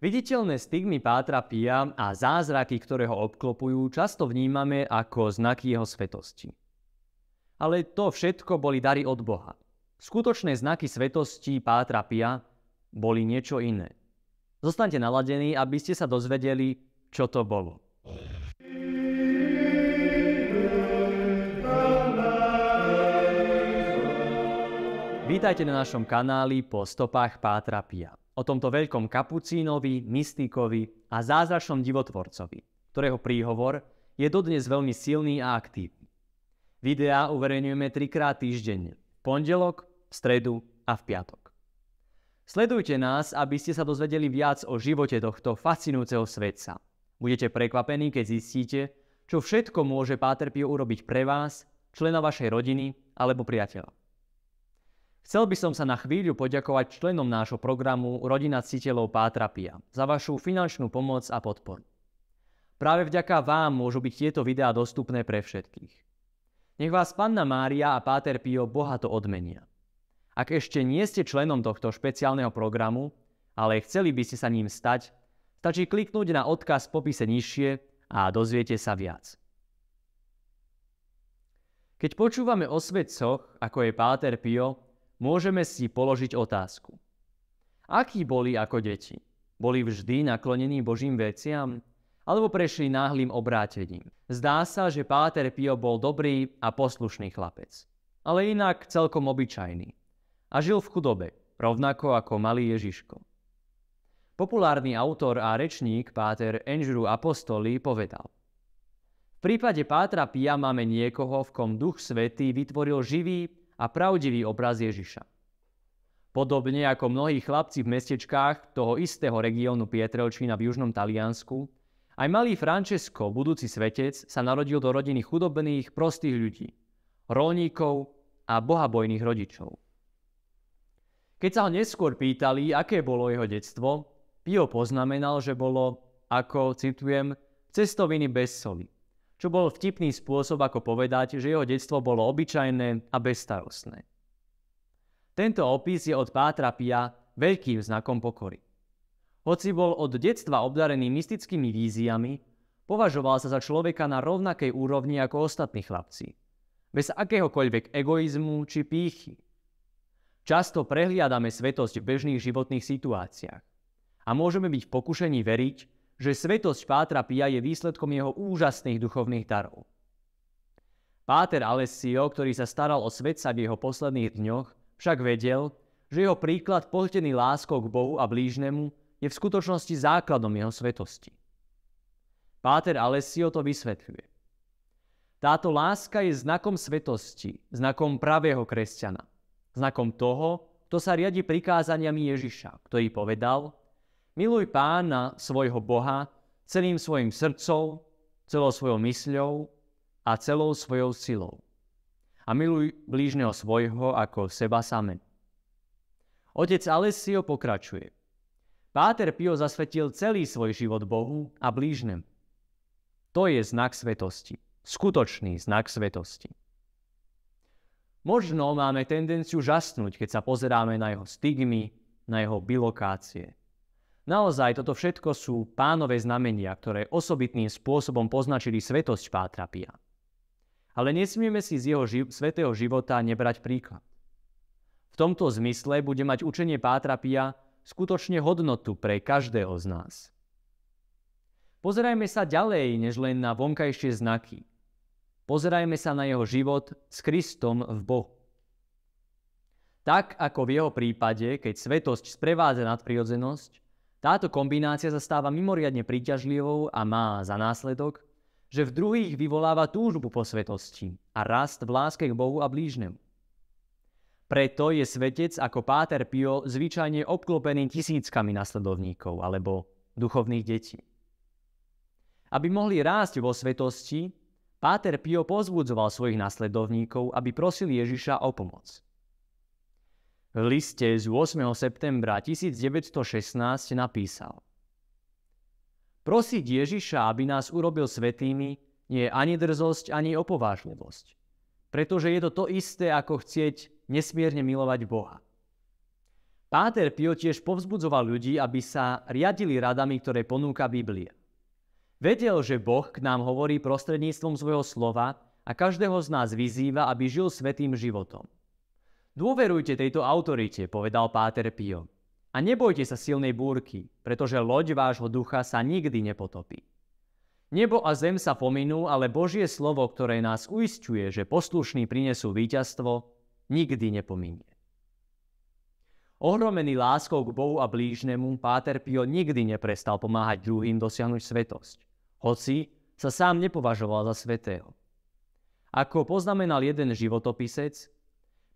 Viditeľné stigmy Pátra Pia a zázraky, ktoré ho obklopujú, často vnímame ako znaky jeho svetosti. Ale to všetko boli dary od Boha. Skutočné znaky svetosti Pátra Pia boli niečo iné. Zostaňte naladení, aby ste sa dozvedeli, čo to bolo. Vítajte na našom kanáli po stopách Pátra Pia o tomto veľkom kapucínovi, mystikovi a zázračnom divotvorcovi, ktorého príhovor je dodnes veľmi silný a aktívny. Videá uverejňujeme trikrát týždenne. V pondelok, v stredu a v piatok. Sledujte nás, aby ste sa dozvedeli viac o živote tohto fascinujúceho svetca. Budete prekvapení, keď zistíte, čo všetko môže Páter Pio urobiť pre vás, člena vašej rodiny alebo priateľa. Chcel by som sa na chvíľu poďakovať členom nášho programu Rodina citeľov Pátrapia za vašu finančnú pomoc a podporu. Práve vďaka vám môžu byť tieto videá dostupné pre všetkých. Nech vás Panna Mária a Páter Pio bohato odmenia. Ak ešte nie ste členom tohto špeciálneho programu, ale chceli by ste sa ním stať, stačí kliknúť na odkaz v popise nižšie a dozviete sa viac. Keď počúvame o svedcoch, ako je Páter Pio, môžeme si položiť otázku. Akí boli ako deti? Boli vždy naklonení Božím veciam? Alebo prešli náhlým obrátením? Zdá sa, že Páter Pio bol dobrý a poslušný chlapec. Ale inak celkom obyčajný. A žil v chudobe, rovnako ako malý Ježiško. Populárny autor a rečník Páter Andrew Apostoli povedal – v prípade Pátra Pia máme niekoho, v kom Duch Svetý vytvoril živý a pravdivý obraz Ježiša. Podobne ako mnohí chlapci v mestečkách toho istého regiónu Pietrelčína v južnom Taliansku, aj malý Francesco, budúci svetec, sa narodil do rodiny chudobných, prostých ľudí, rolníkov a bohabojných rodičov. Keď sa ho neskôr pýtali, aké bolo jeho detstvo, Pio poznamenal, že bolo, ako citujem, cestoviny bez soli čo bol vtipný spôsob, ako povedať, že jeho detstvo bolo obyčajné a bezstarostné. Tento opis je od Pátra Pia veľkým znakom pokory. Hoci bol od detstva obdarený mystickými víziami, považoval sa za človeka na rovnakej úrovni ako ostatní chlapci, bez akéhokoľvek egoizmu či pýchy. Často prehliadame svetosť v bežných životných situáciách a môžeme byť v pokušení veriť, že svetosť Pátra Pia je výsledkom jeho úžasných duchovných darov. Páter Alessio, ktorý sa staral o svetca v jeho posledných dňoch, však vedel, že jeho príklad pohltený láskou k Bohu a blížnemu je v skutočnosti základom jeho svetosti. Páter Alessio to vysvetľuje. Táto láska je znakom svetosti, znakom pravého kresťana, znakom toho, kto sa riadi prikázaniami Ježiša, ktorý povedal – Miluj pána svojho Boha celým svojim srdcom, celou svojou mysľou a celou svojou silou. A miluj blížneho svojho ako seba same. Otec Alessio pokračuje. Páter Pio zasvetil celý svoj život Bohu a blížnem. To je znak svetosti. Skutočný znak svetosti. Možno máme tendenciu žasnúť, keď sa pozeráme na jeho stigmy, na jeho bilokácie. Naozaj toto všetko sú pánové znamenia, ktoré osobitným spôsobom poznačili svetosť Pátra Pia. Ale nesmieme si z jeho ži- svetého života nebrať príklad. V tomto zmysle bude mať učenie Pátra Pia skutočne hodnotu pre každého z nás. Pozerajme sa ďalej, než len na vonkajšie znaky. Pozerajme sa na jeho život s Kristom v Bohu. Tak ako v jeho prípade, keď svetosť sprevádza nadprirodzenosť, táto kombinácia sa stáva mimoriadne príťažlivou a má za následok, že v druhých vyvoláva túžbu po svetosti a rast v láske k Bohu a blížnemu. Preto je svetec ako Páter Pio zvyčajne obklopený tisíckami nasledovníkov alebo duchovných detí. Aby mohli rásť vo svetosti, Páter Pio pozbudzoval svojich nasledovníkov, aby prosili Ježiša o pomoc. V liste z 8. septembra 1916 napísal Prosiť Ježiša, aby nás urobil svetými, nie je ani drzosť, ani opovážlivosť, pretože je to to isté, ako chcieť nesmierne milovať Boha. Páter Pio tiež povzbudzoval ľudí, aby sa riadili radami, ktoré ponúka Biblia. Vedel, že Boh k nám hovorí prostredníctvom svojho slova a každého z nás vyzýva, aby žil svetým životom. Dôverujte tejto autorite, povedal Páter Pio. A nebojte sa silnej búrky, pretože loď vášho ducha sa nikdy nepotopí. Nebo a zem sa pominú, ale Božie slovo, ktoré nás uistuje, že poslušní prinesú víťazstvo, nikdy nepominie. Ohromený láskou k Bohu a blížnemu, Páter Pio nikdy neprestal pomáhať druhým dosiahnuť svetosť, hoci sa sám nepovažoval za svetého. Ako poznamenal jeden životopisec,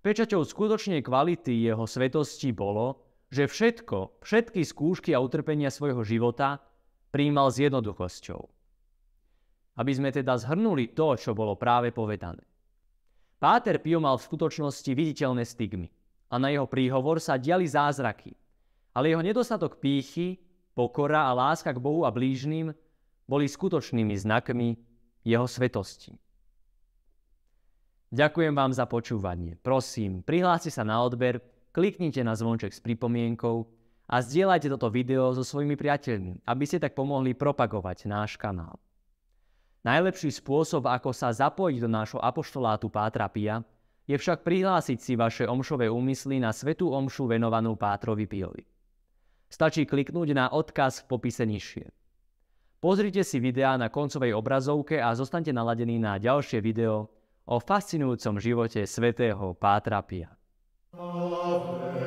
Pečaťou skutočnej kvality jeho svetosti bolo, že všetko, všetky skúšky a utrpenia svojho života príjmal s jednoduchosťou. Aby sme teda zhrnuli to, čo bolo práve povedané. Páter Pio mal v skutočnosti viditeľné stigmy a na jeho príhovor sa diali zázraky, ale jeho nedostatok pýchy, pokora a láska k Bohu a blížnym boli skutočnými znakmi jeho svetosti. Ďakujem vám za počúvanie. Prosím, prihláste sa na odber, kliknite na zvonček s pripomienkou a zdieľajte toto video so svojimi priateľmi, aby ste tak pomohli propagovať náš kanál. Najlepší spôsob, ako sa zapojiť do nášho apoštolátu Pátra Pia, je však prihlásiť si vaše omšové úmysly na svetú omšu venovanú Pátrovi Piovi. Stačí kliknúť na odkaz v popise nižšie. Pozrite si videá na koncovej obrazovke a zostaňte naladení na ďalšie video, o fascinujúcom živote svätého Pátra Pia. Amen.